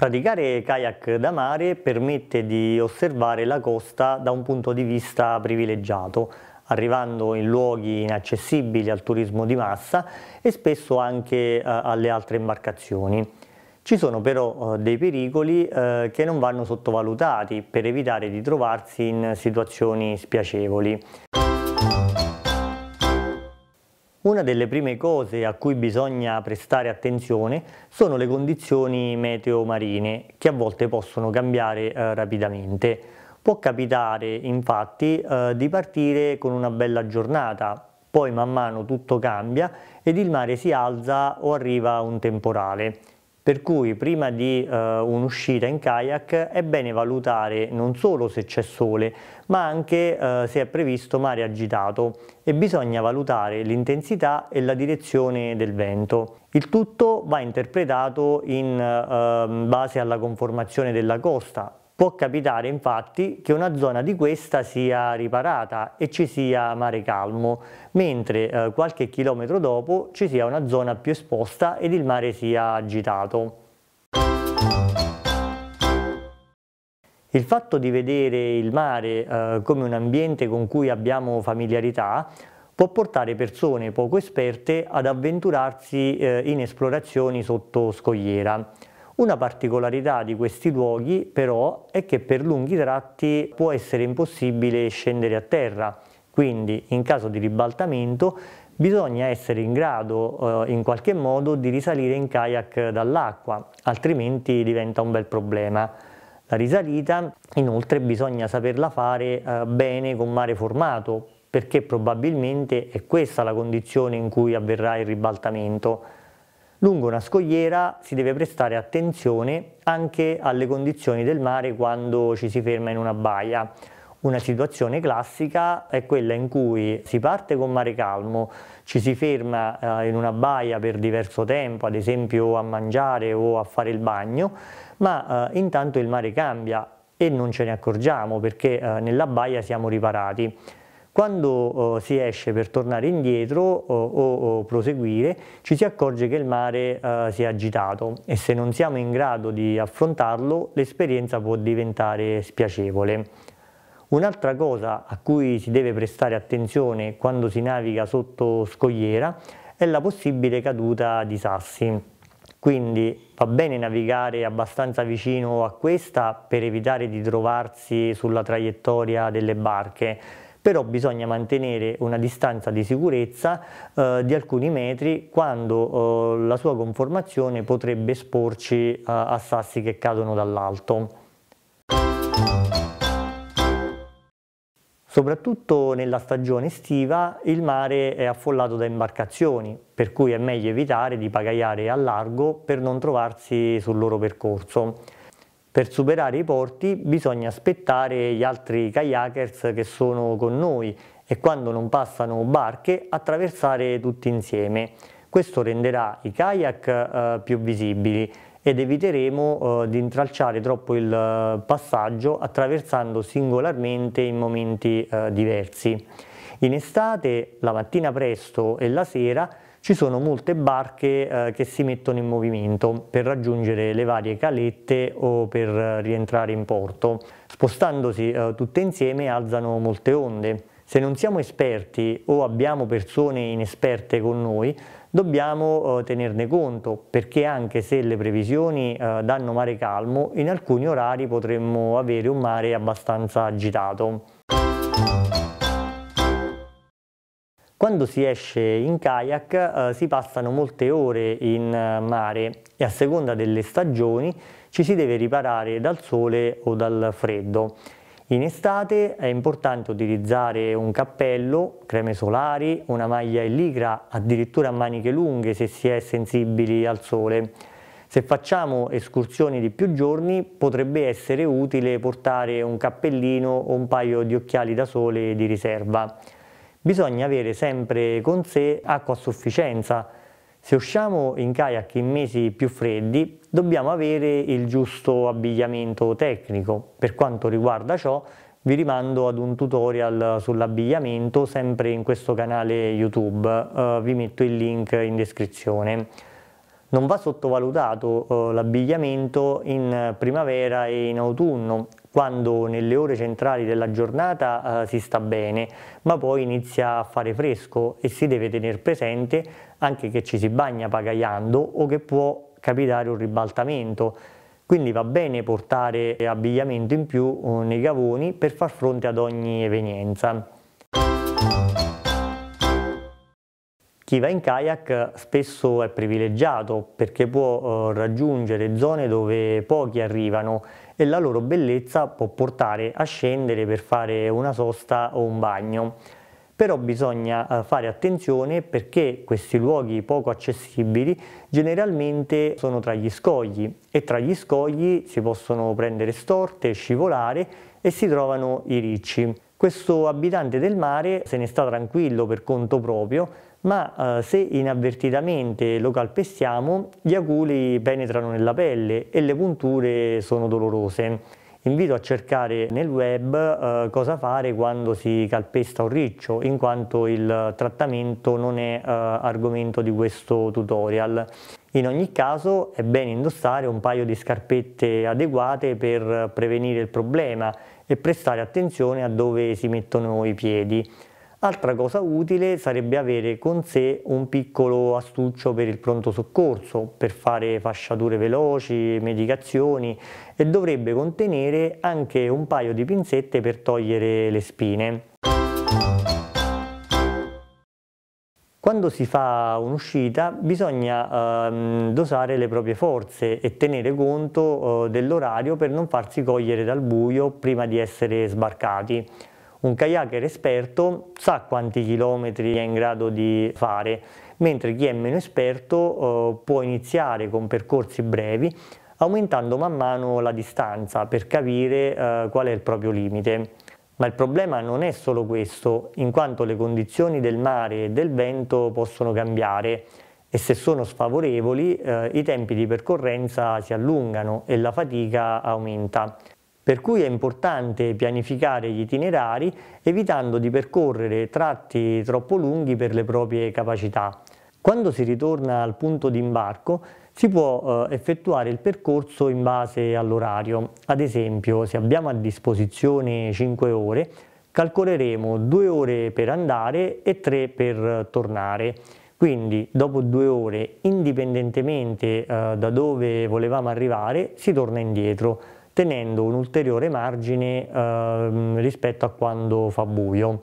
Praticare kayak da mare permette di osservare la costa da un punto di vista privilegiato, arrivando in luoghi inaccessibili al turismo di massa e spesso anche eh, alle altre imbarcazioni. Ci sono però eh, dei pericoli eh, che non vanno sottovalutati per evitare di trovarsi in situazioni spiacevoli. Una delle prime cose a cui bisogna prestare attenzione sono le condizioni meteo marine che a volte possono cambiare eh, rapidamente. Può capitare infatti eh, di partire con una bella giornata, poi man mano tutto cambia ed il mare si alza o arriva un temporale. Per cui prima di eh, un'uscita in kayak è bene valutare non solo se c'è sole, ma anche eh, se è previsto mare agitato e bisogna valutare l'intensità e la direzione del vento. Il tutto va interpretato in eh, base alla conformazione della costa, Può capitare infatti che una zona di questa sia riparata e ci sia mare calmo, mentre eh, qualche chilometro dopo ci sia una zona più esposta ed il mare sia agitato. Il fatto di vedere il mare eh, come un ambiente con cui abbiamo familiarità può portare persone poco esperte ad avventurarsi eh, in esplorazioni sotto scogliera. Una particolarità di questi luoghi però è che per lunghi tratti può essere impossibile scendere a terra, quindi in caso di ribaltamento bisogna essere in grado eh, in qualche modo di risalire in kayak dall'acqua, altrimenti diventa un bel problema. La risalita inoltre bisogna saperla fare eh, bene con mare formato, perché probabilmente è questa la condizione in cui avverrà il ribaltamento. Lungo una scogliera si deve prestare attenzione anche alle condizioni del mare quando ci si ferma in una baia. Una situazione classica è quella in cui si parte con mare calmo, ci si ferma eh, in una baia per diverso tempo, ad esempio a mangiare o a fare il bagno, ma eh, intanto il mare cambia e non ce ne accorgiamo perché eh, nella baia siamo riparati. Quando eh, si esce per tornare indietro o, oh, o, o, proseguire ci si accorge che il mare eh, si è agitato e se non siamo in grado di affrontarlo l'esperienza può diventare spiacevole. Un'altra cosa a cui si deve prestare attenzione quando si naviga sotto scogliera è la possibile caduta di sassi. Quindi va bene navigare abbastanza vicino a questa per evitare di trovarsi sulla traiettoria delle barche, però bisogna mantenere una distanza di sicurezza eh, di alcuni metri quando eh, la sua conformazione potrebbe esporci eh, a sassi che cadono dall'alto. Soprattutto nella stagione estiva il mare è affollato da imbarcazioni, per cui è meglio evitare di pagaiare a largo per non trovarsi sul loro percorso. Per superare i porti bisogna aspettare gli altri kayakers che sono con noi e quando non passano barche attraversare tutti insieme. Questo renderà i kayak eh, più visibili ed eviteremo eh, di intralciare troppo il eh, passaggio attraversando singolarmente in momenti eh, diversi. In estate, la mattina presto e la sera, ci sono molte barche eh, che si mettono in movimento per raggiungere le varie calette o per eh, rientrare in porto. Spostandosi eh, tutte insieme alzano molte onde. Se non siamo esperti o abbiamo persone inesperte con noi, dobbiamo eh, tenerne conto perché anche se le previsioni eh, danno mare calmo, in alcuni orari potremmo avere un mare abbastanza agitato. Quando si esce in kayak eh, si passano molte ore in eh, mare e a seconda delle stagioni ci si deve riparare dal sole o dal freddo. In estate è importante utilizzare un cappello, creme solari, una maglia in ligra, addirittura maniche lunghe se si è sensibili al sole. Se facciamo escursioni di più giorni potrebbe essere utile portare un cappellino o un paio di occhiali da sole di riserva bisogna avere sempre con sé acqua a sufficienza. Se usciamo in kayak in mesi più freddi, dobbiamo avere il giusto abbigliamento tecnico. Per quanto riguarda ciò, vi rimando ad un tutorial sull'abbigliamento sempre in questo canale YouTube, uh, vi metto il link in descrizione. Non va sottovalutato uh, l'abbigliamento in primavera e in autunno, quando nelle ore centrali della giornata eh, si sta bene, ma poi inizia a fare fresco e si deve tenere presente anche che ci si bagna pagaiando o che può capitare un ribaltamento. Quindi va bene portare abbigliamento in più eh, nei gavoni per far fronte ad ogni evenienza. Chi va in kayak spesso è privilegiato perché può eh, raggiungere zone dove pochi arrivano e la loro bellezza può portare a scendere per fare una sosta o un bagno. Però bisogna eh, fare attenzione perché questi luoghi poco accessibili generalmente sono tra gli scogli e tra gli scogli si possono prendere storte, scivolare e si trovano i ricci. Questo abitante del mare se ne sta tranquillo per conto proprio ma eh, se inavvertitamente lo calpestiamo, gli aculi penetrano nella pelle e le punture sono dolorose. Invito a cercare nel web eh, cosa fare quando si calpesta un riccio, in quanto il trattamento non è eh, argomento di questo tutorial. In ogni caso è bene indossare un paio di scarpette adeguate per prevenire il problema e prestare attenzione a dove si mettono i piedi. Altra cosa utile sarebbe avere con sé un piccolo astuccio per il pronto soccorso, per fare fasciature veloci, medicazioni e dovrebbe contenere anche un paio di pinzette per togliere le spine. Quando si fa un'uscita bisogna ehm, dosare le proprie forze e tenere conto eh, dell'orario per non farsi cogliere dal buio prima di essere sbarcati. Un kayaker esperto sa quanti chilometri è in grado di fare, mentre chi è meno esperto eh, può iniziare con percorsi brevi, aumentando man mano la distanza per capire eh, qual è il proprio limite. Ma il problema non è solo questo, in quanto le condizioni del mare e del vento possono cambiare e se sono sfavorevoli eh, i tempi di percorrenza si allungano e la fatica aumenta. Per cui è importante pianificare gli itinerari evitando di percorrere tratti troppo lunghi per le proprie capacità. Quando si ritorna al punto di imbarco si può eh, effettuare il percorso in base all'orario. Ad esempio, se abbiamo a disposizione 5 ore, calcoleremo 2 ore per andare e 3 per tornare. Quindi dopo 2 ore, indipendentemente eh, da dove volevamo arrivare, si torna indietro tenendo un ulteriore margine eh, rispetto a quando fa buio.